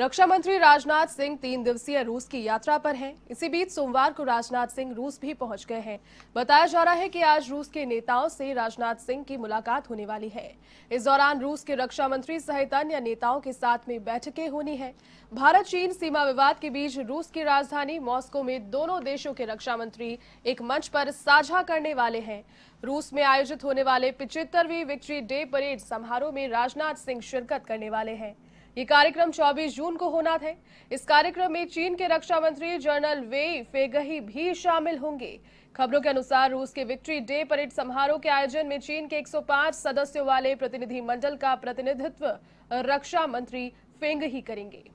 रक्षा मंत्री राजनाथ सिंह तीन दिवसीय रूस की यात्रा पर हैं। इसी बीच सोमवार को राजनाथ सिंह रूस भी पहुंच गए हैं बताया जा रहा है कि आज रूस के नेताओं से राजनाथ सिंह की मुलाकात होने वाली है इस दौरान रूस के रक्षा मंत्री सहित अन्य नेताओं के साथ में बैठकें होनी है भारत चीन सीमा विवाद के बीच रूस की राजधानी मॉस्को में दोनों देशों के रक्षा मंत्री एक मंच पर साझा करने वाले हैं रूस में आयोजित होने वाले पिचहत्तरवीं विक्ट्री डे परेड समारोह में राजनाथ सिंह शिरकत करने वाले हैं ये कार्यक्रम 24 जून को होना था इस कार्यक्रम में चीन के रक्षा मंत्री जनरल वे फेगही भी शामिल होंगे खबरों के अनुसार रूस के विक्ट्री डे परेड समारोह के आयोजन में चीन के 105 सदस्यों वाले प्रतिनिधिमंडल का प्रतिनिधित्व रक्षा मंत्री फेंग ही करेंगे